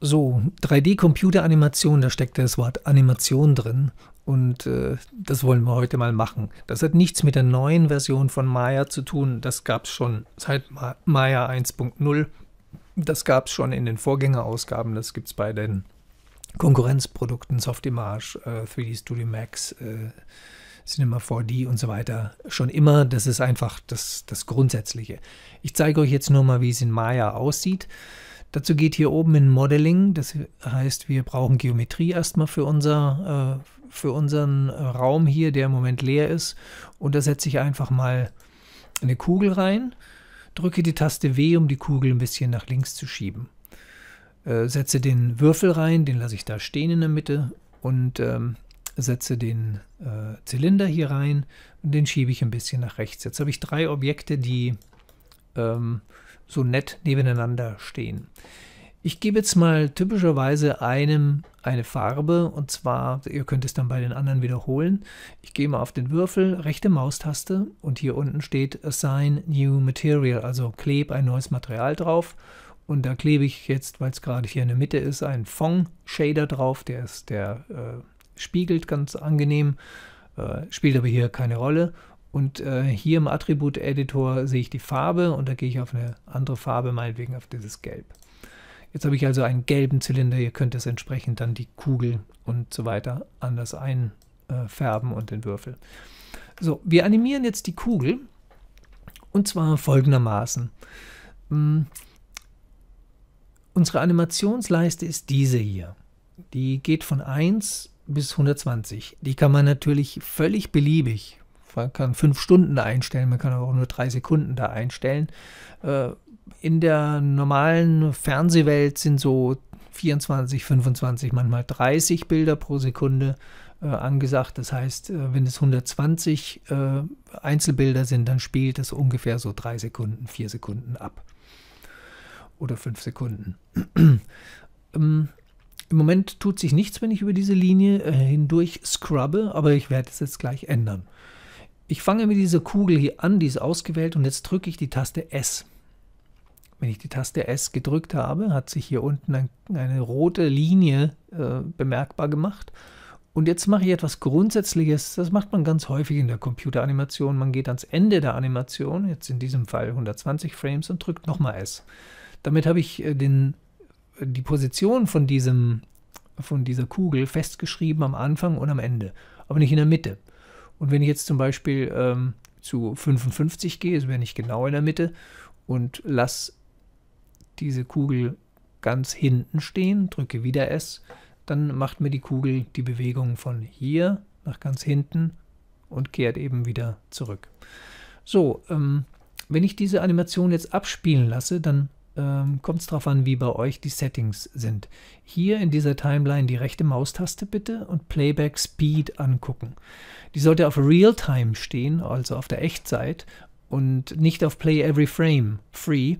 So, 3D-Computeranimation, da steckt das Wort Animation drin und äh, das wollen wir heute mal machen. Das hat nichts mit der neuen Version von Maya zu tun, das gab es schon seit Maya 1.0, das gab es schon in den Vorgängerausgaben, das gibt es bei den Konkurrenzprodukten Softimage, äh, 3D Studio Max, äh, Cinema 4D und so weiter schon immer. Das ist einfach das, das Grundsätzliche. Ich zeige euch jetzt nur mal, wie es in Maya aussieht. Dazu geht hier oben in Modeling, das heißt, wir brauchen Geometrie erstmal für, unser, äh, für unseren äh, Raum hier, der im Moment leer ist. Und da setze ich einfach mal eine Kugel rein, drücke die Taste W, um die Kugel ein bisschen nach links zu schieben. Äh, setze den Würfel rein, den lasse ich da stehen in der Mitte und ähm, setze den äh, Zylinder hier rein und den schiebe ich ein bisschen nach rechts. Jetzt habe ich drei Objekte, die ähm, so nett nebeneinander stehen. Ich gebe jetzt mal typischerweise einem eine Farbe und zwar, ihr könnt es dann bei den anderen wiederholen. Ich gehe mal auf den Würfel, rechte Maustaste und hier unten steht Assign New Material, also klebe ein neues Material drauf und da klebe ich jetzt, weil es gerade hier in der Mitte ist, einen Fong-Shader drauf, der, ist, der äh, spiegelt ganz angenehm, äh, spielt aber hier keine Rolle und äh, hier im Attribut-Editor sehe ich die Farbe und da gehe ich auf eine andere Farbe, meinetwegen auf dieses Gelb. Jetzt habe ich also einen gelben Zylinder, ihr könnt das entsprechend dann die Kugel und so weiter anders einfärben äh, und den Würfel. So, wir animieren jetzt die Kugel und zwar folgendermaßen. Hm, unsere Animationsleiste ist diese hier. Die geht von 1 bis 120. Die kann man natürlich völlig beliebig man kann fünf Stunden einstellen, man kann aber auch nur drei Sekunden da einstellen. Äh, in der normalen Fernsehwelt sind so 24, 25, manchmal 30 Bilder pro Sekunde äh, angesagt. Das heißt, äh, wenn es 120 Einzelbilder sind, dann spielt es ungefähr so drei Sekunden, vier Sekunden ab. Oder fünf Sekunden. Ähm, im Moment tut sich nichts, wenn ich über diese Linie hindurch scrubbe, aber ich werde es jetzt gleich ändern. Ich fange mit dieser Kugel hier an, die ist ausgewählt und jetzt drücke ich die Taste S. Wenn ich die Taste S gedrückt habe, hat sich hier unten ein, eine rote Linie äh, bemerkbar gemacht. Und jetzt mache ich etwas Grundsätzliches, das macht man ganz häufig in der Computeranimation. Man geht ans Ende der Animation, jetzt in diesem Fall 120 Frames, und drückt nochmal S. Damit habe ich äh, den, die Position von, diesem, von dieser Kugel festgeschrieben am Anfang und am Ende, aber nicht in der Mitte. Und wenn ich jetzt zum Beispiel ähm, zu 55 gehe, also wäre nicht genau in der Mitte, und lasse diese Kugel ganz hinten stehen, drücke wieder S, dann macht mir die Kugel die Bewegung von hier nach ganz hinten und kehrt eben wieder zurück. So, ähm, wenn ich diese Animation jetzt abspielen lasse, dann ähm, kommt es darauf an, wie bei euch die Settings sind. Hier in dieser Timeline die rechte Maustaste bitte und Playback Speed angucken. Die sollte auf Realtime stehen, also auf der Echtzeit und nicht auf Play Every Frame Free.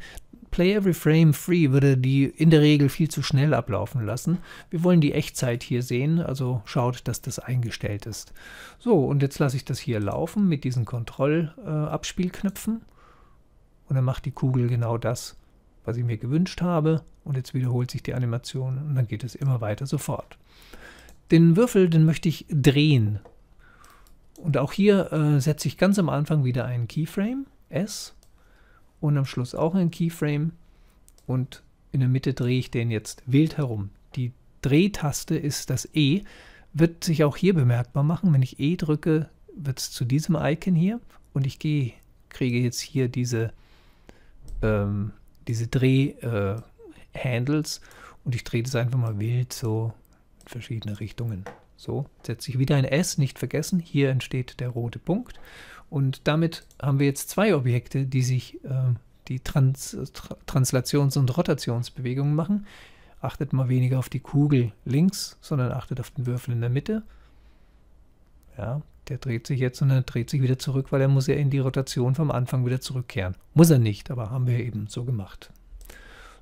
Play Every Frame Free würde die in der Regel viel zu schnell ablaufen lassen. Wir wollen die Echtzeit hier sehen, also schaut, dass das eingestellt ist. So, und jetzt lasse ich das hier laufen mit diesen Kontrollabspielknöpfen. Äh, und dann macht die Kugel genau das, was ich mir gewünscht habe und jetzt wiederholt sich die Animation und dann geht es immer weiter sofort. Den Würfel, den möchte ich drehen. Und auch hier äh, setze ich ganz am Anfang wieder einen Keyframe, S, und am Schluss auch einen Keyframe und in der Mitte drehe ich den jetzt wild herum. Die Drehtaste ist das E, wird sich auch hier bemerkbar machen. Wenn ich E drücke, wird es zu diesem Icon hier und ich gehe, kriege jetzt hier diese ähm, diese Drehhandles äh, und ich drehe das einfach mal wild so in verschiedene Richtungen. So, setze ich wieder ein S, nicht vergessen, hier entsteht der rote Punkt und damit haben wir jetzt zwei Objekte, die sich äh, die Trans Tra Translations- und Rotationsbewegungen machen. Achtet mal weniger auf die Kugel links, sondern achtet auf den Würfel in der Mitte. Ja, der dreht sich jetzt und er dreht sich wieder zurück, weil er muss ja in die Rotation vom Anfang wieder zurückkehren. Muss er nicht, aber haben wir eben so gemacht.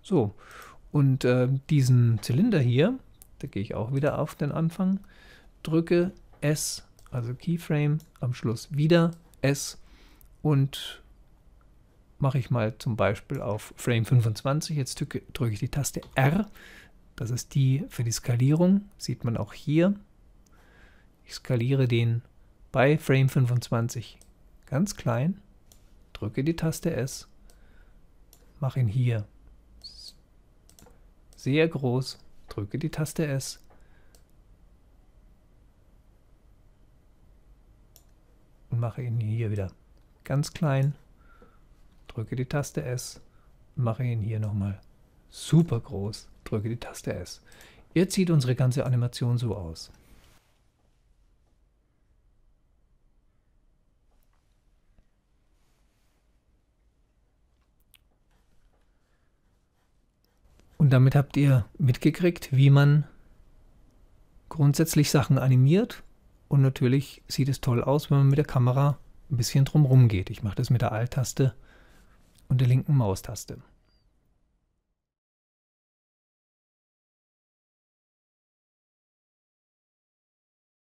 So, und äh, diesen Zylinder hier, da gehe ich auch wieder auf den Anfang, drücke S, also Keyframe, am Schluss wieder S und mache ich mal zum Beispiel auf Frame 25. Jetzt drücke, drücke ich die Taste R, das ist die für die Skalierung, sieht man auch hier. Ich skaliere den bei Frame 25 ganz klein, drücke die Taste S, mache ihn hier sehr groß, drücke die Taste S. Und mache ihn hier wieder ganz klein, drücke die Taste S und mache ihn hier nochmal super groß, drücke die Taste S. Jetzt sieht unsere ganze Animation so aus. Und damit habt ihr mitgekriegt, wie man grundsätzlich Sachen animiert. Und natürlich sieht es toll aus, wenn man mit der Kamera ein bisschen drumherum geht. Ich mache das mit der Alt-Taste und der linken Maustaste.